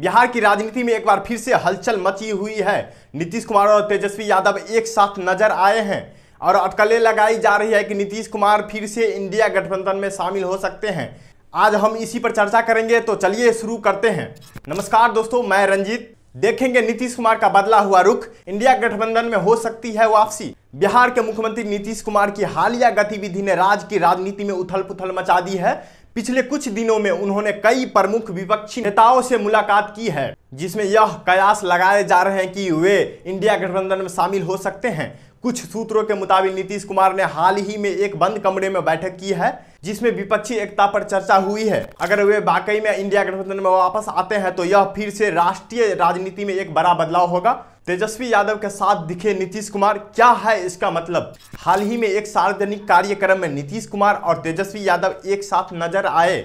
बिहार की राजनीति में एक बार फिर से हलचल मची हुई है नीतीश कुमार और तेजस्वी यादव एक साथ नजर आए हैं और अटकलें लगाई जा रही है कि नीतीश कुमार फिर से इंडिया गठबंधन में शामिल हो सकते हैं आज हम इसी पर चर्चा करेंगे तो चलिए शुरू करते हैं नमस्कार दोस्तों मैं रंजीत देखेंगे नीतीश कुमार का बदला हुआ रुख इंडिया गठबंधन में हो सकती है वापसी बिहार के मुख्यमंत्री नीतीश कुमार की हालिया गतिविधि ने राज्य की राजनीति में उथल पुथल मचा दी है पिछले कुछ दिनों में उन्होंने कई प्रमुख विपक्षी नेताओं से मुलाकात की है जिसमें यह कयास लगाए जा रहे हैं कि वे इंडिया गठबंधन में शामिल हो सकते हैं कुछ सूत्रों के मुताबिक नीतीश कुमार ने हाल ही में एक बंद कमरे में बैठक की है जिसमें विपक्षी एकता पर चर्चा हुई है अगर वे वाकई में इंडिया गठबंधन में वापस आते हैं तो यह फिर से राष्ट्रीय राजनीति में एक बड़ा बदलाव होगा तेजस्वी यादव के साथ दिखे नीतीश कुमार क्या है इसका मतलब हाल ही में एक सार्वजनिक कार्यक्रम में नीतीश कुमार और तेजस्वी यादव एक साथ नजर आए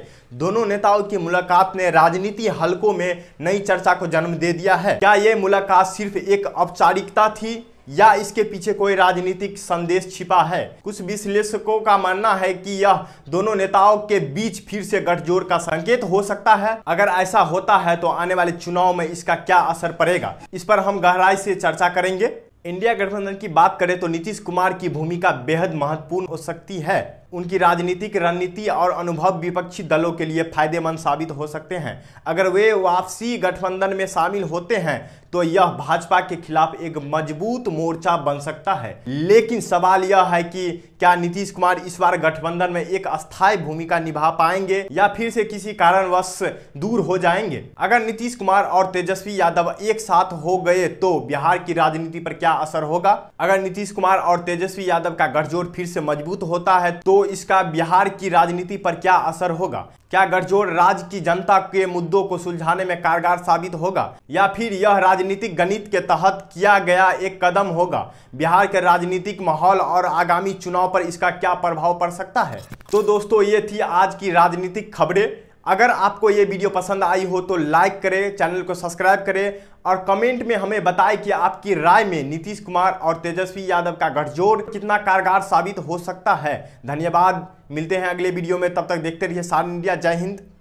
दोनों नेताओं की मुलाकात ने राजनीति हलकों में नई चर्चा को जन्म दे दिया है क्या ये मुलाकात सिर्फ एक औपचारिकता थी या इसके पीछे कोई राजनीतिक संदेश छिपा है कुछ विश्लेषकों का मानना है कि यह दोनों नेताओं के बीच फिर से गठजोड़ का संकेत हो सकता है अगर ऐसा होता है तो आने वाले चुनाव में इसका क्या असर पड़ेगा इस पर हम गहराई से चर्चा करेंगे इंडिया गठबंधन की बात करें तो नीतीश कुमार की भूमिका बेहद महत्वपूर्ण हो सकती है उनकी राजनीतिक रणनीति और अनुभव विपक्षी दलों के लिए फायदेमंद साबित हो सकते हैं अगर वे वापसी गठबंधन में शामिल होते हैं तो यह भाजपा के खिलाफ एक मजबूत मोर्चा बन सकता है लेकिन सवाल यह है कि क्या नीतीश कुमार इस बार गठबंधन में एक अस्थायी भूमिका निभा पाएंगे या फिर से किसी कारणवश दूर हो जाएंगे अगर नीतीश कुमार और तेजस्वी यादव एक साथ हो गए तो बिहार की राजनीति पर क्या असर होगा अगर नीतीश कुमार और तेजस्वी यादव का गठजोड़ फिर से मजबूत होता है तो इसका बिहार की राजनीति पर क्या असर होगा क्या गठजोड़ राज्य की जनता के मुद्दों को सुलझाने में कारगर साबित होगा या फिर यह राजनीतिक गणित के तहत किया गया एक कदम होगा बिहार के राजनीतिक माहौल और आगामी चुनाव पर इसका क्या प्रभाव पड़ सकता है तो दोस्तों ये थी आज की राजनीतिक खबरें अगर आपको ये वीडियो पसंद आई हो तो लाइक करें चैनल को सब्सक्राइब करें और कमेंट में हमें बताएं कि आपकी राय में नीतीश कुमार और तेजस्वी यादव का गठजोड़ कितना कारगर साबित हो सकता है धन्यवाद मिलते हैं अगले वीडियो में तब तक देखते रहिए सार इंडिया जय हिंद